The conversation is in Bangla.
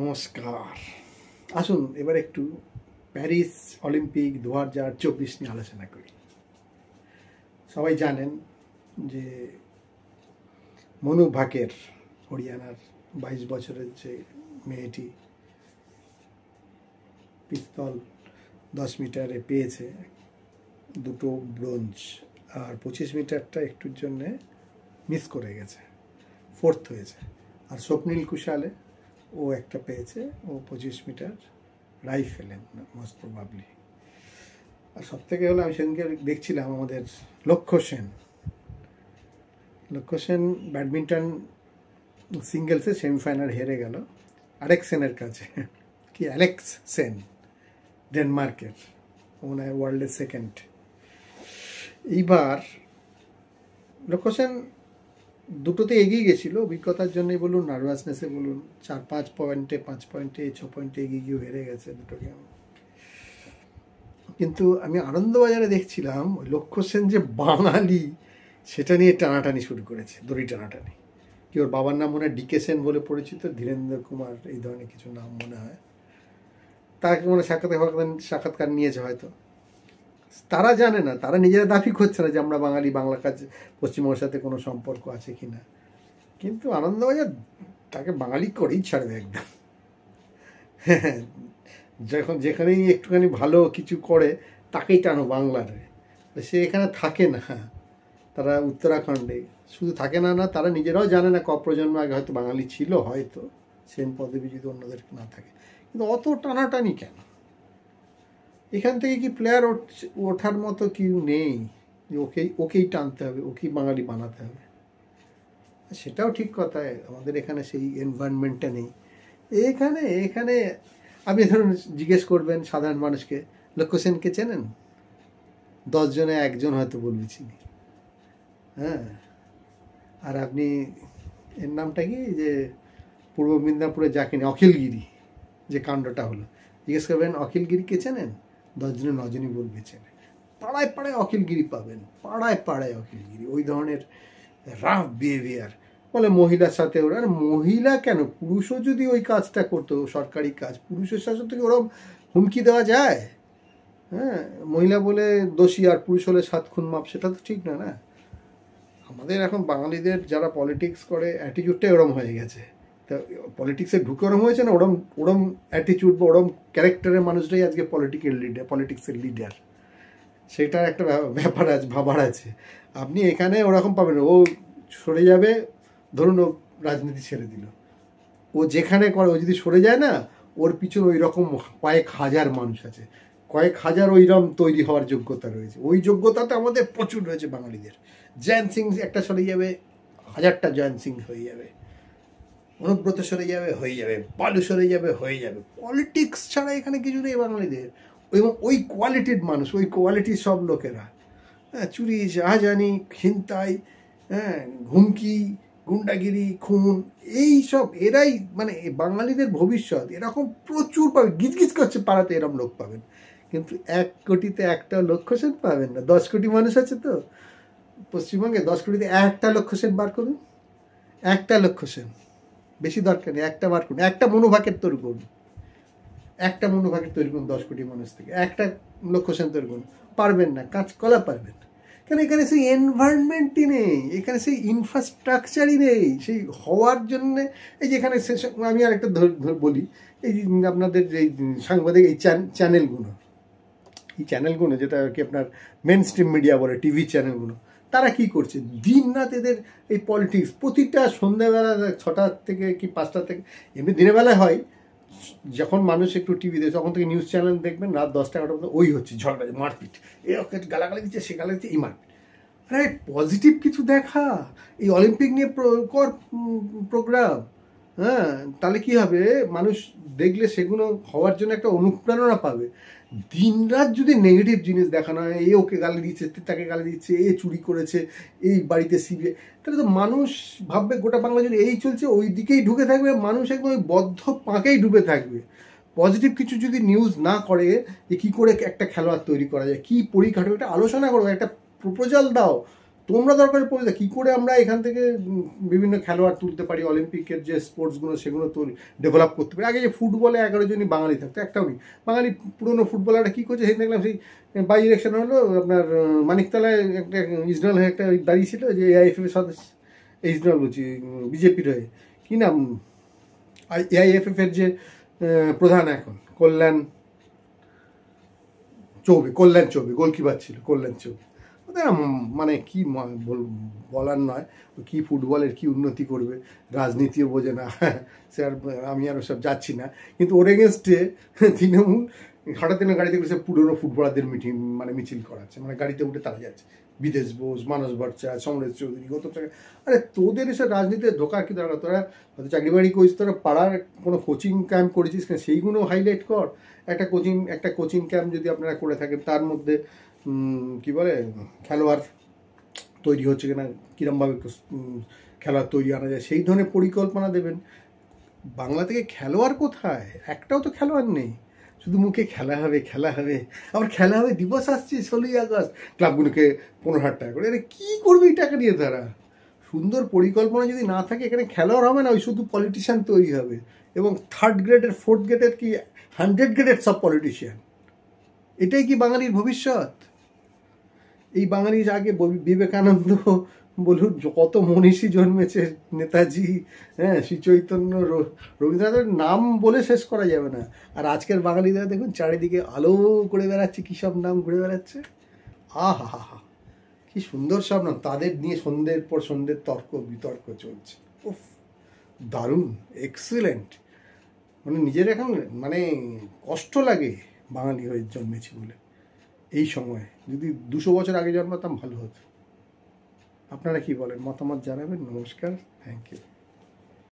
নমস্কার আসুন এবার একটু প্যারিস অলিম্পিক দু হাজার চব্বিশ নিয়ে আলোচনা করি সবাই জানেন যে মনু ভাকের হরিয়ানার বাইশ বছরের যে মেয়েটি পিস্তল দশ মিটারে পেয়েছে দুটো ব্রোঞ্জ আর পঁচিশ মিটারটা একটুর জন্যে মিস করে গেছে ফোর্থ হয়েছে আর স্বপ্নীল কুশালে ও একটা পেয়েছে ও পঁচিশ মিটার রাইফেলেন মোস্ট প্রবাবলি আর সব থেকে হলো আমি সেদিনকে দেখছিলাম আমাদের লক্ষ্য সেন লক্ষ্য সেন ব্যাডমিন্টন সিঙ্গেলসে সেমিফাইনাল হেরে গেল আরেক সেনের কাছে কি অ্যালেক্স সেন ডেনমার্কের মনে হয় ওয়ার্ল্ডের সেকেন্ড এইবার লক্ষ্য সেন দুটোতে এগিয়ে গেছিলো অভিজ্ঞতার জন্যই বলুন নার্ভাসনেসে বলুন চার পাঁচ পয়েন্টে পাঁচ পয়েন্টে ছ পয়েন্টে এগিয়ে গিয়ে হেরে গেছে দুটো গেম কিন্তু আমি আনন্দবাজারে দেখছিলাম ওই লক্ষ্য সেন যে বাঙালি সেটা নিয়ে টানাটানি শুরু করেছে দড়ি টানাটানি কি ওর বাবার নাম মনে হয় ডিকে সেন বলে পরিচিত ধীরেন্দ্র কুমার এই ধরনের কিছু নাম মনে হয় তাকে মনে সাক্ষাৎকার সাক্ষাৎকার নিয়েছে হয়তো তারা জানে না তারা নিজেরা দাবি করছে না যে আমরা বাঙালি বাংলা কাজ পশ্চিমবঙ্গের সাথে কোনো সম্পর্ক আছে কি না কিন্তু আনন্দবাজার তাকে বাঙালি করেই ছাড়বে একদম যখন যেখানেই একটুখানি ভালো কিছু করে তাকেই টানো বাংলার সে এখানে থাকে না তারা উত্তরাখণ্ডে শুধু থাকে না না তারা নিজেরাও জানে না কপ্রজন্ম আগে হয়তো বাঙালি ছিল হয়তো সেম পদবি যদি অন্যদের না থাকে কিন্তু অত টানাটানি কেন এখান থেকে কি প্লেয়ার ওঠার মতো কেউ নেই যে ওকেই ওকেই টানতে হবে ওকেই বাঙালি বানাতে হবে সেটাও ঠিক কথা আমাদের এখানে সেই এনভায়রনমেন্টটা নেই এখানে এখানে আপনি ধরুন জিজ্ঞেস করবেন সাধারণ মানুষকে লক্ষ্য সেনকে চেনেন দশজনে একজন হয়তো বলবে চিনি হ্যাঁ আর আপনি এর নামটা কি যে পূর্ব মেদিনীপুরে যাকে অখিলগিরি যে কাণ্ডটা হলো জিজ্ঞেস করবেন অখিলগিরিকে চেনেন দশজনে নজনই বলবে চেনে পাড়ায় পাড়ায় অখিলগিরি পাবেন পাড়ায় পাড়ায় অখিলগিরি ওই ধরনের রাফ বিহেভিয়ার বলে মহিলার সাথে ওরা মহিলা কেন পুরুষও যদি ওই কাজটা করতো সরকারি কাজ পুরুষের শাসন থেকে ওরম হুমকি দেওয়া যায় হ্যাঁ মহিলা বলে দোষী আর পুরুষ হলে সাত খুন মাপ সেটা তো ঠিক না না আমাদের এখন বাঙালিদের যারা পলিটিক্স করে অ্যাটিটিউডটা এরম হয়ে গেছে তা পলিটিক্সে ঢুকে ওরম হয়েছে না ওরম ওরম অ্যাটিচিউড বা ওরম ক্যারেক্টারের মানুষটাই আজকে পলিটিক্যাল লিডার পলিটিক্সের লিডার সেটার একটা ব্যাপার আছে ভাবার আছে আপনি এখানে ওরকম পাবেন ও সরে যাবে ধরুন ও রাজনীতি ছেড়ে দিল ও যেখানে করে ও যদি সরে যায় না ওর পিছনে ওই রকম কয়েক হাজার মানুষ আছে কয়েক হাজার রকম তৈরি হওয়ার যোগ্যতা রয়েছে ওই যোগ্যতা তো আমাদের প্রচুর রয়েছে বাঙালিদের জয়ন্ত সিং একটা সরে যাবে হাজারটা জয়ন্ত সিং হয়ে যাবে অনুব্রত সরে যাবে হয়ে যাবে বালু সরে যাবে হয়ে যাবে পলিটিক্স ছাড়া এখানে কিছু নেই বাঙালিদের এবং ওই কোয়ালিটির মানুষ ওই কোয়ালিটির সব লোকেরা হ্যাঁ চুরি শাহজানি খিনতাই হ্যাঁ ঘুমকি গুন্ডাগিরি খুন এই সব এরাই মানে বাঙালিদের ভবিষ্যৎ এরকম প্রচুর পাবে গিজগিজ করছে পাড়াতে এরম লোক পাবেন কিন্তু এক কোটিতে একটা লক্ষ্য সেন পাবেন না দশ কোটি মানুষ আছে তো পশ্চিমবঙ্গে দশ কোটিতে একটা লক্ষ্য সেন বার করুন একটা লক্ষ্য সেন বেশি দরকার নেই একটা বার করুন একটা মনোভাগের তৈরি করুন একটা মনোভাগের তৈরি করুন দশ কোটি মানুষ থেকে একটা লক্ষ্য সেন তৈরি করুন পারবেন না কাঁচকলা পারবেন কারণ এখানে সেই এনভায়রনমেন্টই নেই এখানে সেই ইনফ্রাস্ট্রাকচারই নেই সেই হওয়ার জন্যে এই যে এখানে আমি আর একটা বলি এই আপনাদের এই সাংবাদিক এই চ্যানেলগুলো এই চ্যানেলগুলো যেটা আর কি আপনার মেন স্ট্রিম মিডিয়া বলে টিভি চ্যানেলগুলো তারা কি করছে দিন রাত এদের এই পলিটিক্স প্রতিটা সন্ধ্যাবেলা ছটা থেকে কি পাঁচটা থেকে এমনি দিনের বেলায় হয় যখন মানুষ একটু টিভিতে তখন থেকে নিউজ চ্যানেল দেখবেন রাত দশটা এগারোটা মধ্যে ওই হচ্ছে ঝগড়া মারপিট এ ওকে গালাগালি দিচ্ছে সে গালা দিচ্ছে এই মারপিট আরে পজিটিভ কিছু দেখা এই অলিম্পিক নিয়ে কর প্রোগ্রাম হ্যাঁ তাহলে কি হবে মানুষ দেখলে সেগুলো হওয়ার জন্য একটা অনুপ্রেরণা পাবে দিনরাত যদি নেগেটিভ জিনিস দেখানো হয় এ ওকে গালি দিচ্ছে তাকে গালি দিচ্ছে এ চুরি করেছে এই বাড়িতে শিবে তাহলে তো মানুষ ভাববে গোটা বাংলা যদি এই চলছে ওই দিকেই ঢুকে থাকবে মানুষ একদম ওই বদ্ধ পাঁকেই ডুবে থাকবে পজিটিভ কিছু যদি নিউজ না করে যে কী করে একটা খেলোয়াড় তৈরি করা যায় কী পরিকাঠামো একটা আলোচনা করো একটা প্রপোজাল দাও তোমরা দরকার পড়লে কী করে আমরা এখান থেকে বিভিন্ন খেলোয়াড় তুলতে পারি অলিম্পিকের যে স্পোর্টসগুলো সেগুলো তো ডেভেলপ করতে পারি আগে যে ফুটবলে এগারো জনই বাঙালি থাকতো একটাও নেই বাঙালি পুরনো ফুটবলাররা কী করছে সেই দেখলাম সেই বাই ইলেকশন হলো আপনার মানিকতলায় একটা ইসরায়েল হয়ে একটা দাঁড়িয়ে ছিল যে এআইএফএফ সদস্য ইসরায়েল বলছি বিজেপির হয়ে কী নাম এফ এর যে প্রধান এখন কল্যাণ চৌবে কল্যাণ চৌবে গোলকিপার ছিল কল্যাণ চৌবে ওদের মানে কি বলার নয় কি ফুটবলের কি উন্নতি করবে রাজনীতিও বোঝে না স্যার আমি আর সব যাচ্ছি না কিন্তু ওর এগেনস্টে তৃণমূল হঠাৎ দিনে গাড়িতে উঠে সে পুরনো ফুটবলারদের মিটিং মানে মিছিল করাচ্ছে মানে গাড়িতে উঠে তারা যাচ্ছে বিদেশ বোস মানস ভট্টা সমরেশ চৌধুরী গত আরে তোদের এসে রাজনীতির ধোকা কি দরকার তোরা হয়তো চাকরি বাড়ি করিস তোরা পাড়ার কোনো কোচিং ক্যাম্প করেছিস সেইগুলো হাইলাইট কর একটা কোচিং একটা কোচিং ক্যাম্প যদি আপনারা করে থাকেন তার মধ্যে কি বলে খেলোয়াড় তৈরি হচ্ছে কিনা কীরমভাবে খেলা তৈরি আনা যায় সেই ধরনের পরিকল্পনা দেবেন বাংলা থেকে খেলোয়াড় কোথায় একটাও তো খেলোয়াড় নেই শুধু মুখে খেলা হবে খেলা হবে আবার খেলা হবে দিবস আসছে ষোলোই আগস্ট ক্লাবগুলোকে পনেরো হাজার টাকা করে এটা কী করবে এই টাকা নিয়ে তারা সুন্দর পরিকল্পনা যদি না থাকে এখানে খেলোয়াড় হবে না ওই শুধু পলিটিশিয়ান তৈরি হবে এবং থার্ড গ্রেডের ফোর্থ গ্রেডের কি হান্ড্রেড গ্রেডের সব পলিটিশিয়ান এটাই কি বাঙালির ভবিষ্যৎ এই বাঙালি আগে বিবেকানন্দ বলুন কত মনীষী জন্মেছে নেতাজি হ্যাঁ শ্রী চৈতন্য রবীন্দ্রনাথের নাম বলে শেষ করা যাবে না আর আজকের বাঙালিদের দেখুন চারিদিকে আলো করে বেড়াচ্ছে কী সব নাম ঘুরে বেড়াচ্ছে আহা হা হা কি সুন্দর সব নাম তাদের নিয়ে সন্ধ্যের পর সন্ধ্যের তর্ক বিতর্ক চলছে উফ দারুণ এক্সিলেন্ট মানে নিজের এখন মানে কষ্ট লাগে বাঙালি হয়ে জন্মেছি বলে এই সময়ে যদি দুশো বছর আগে জন্মাতাম ভালো হতো আপনারা কি বলেন মতামত জানাবেন নমস্কার থ্যাংক ইউ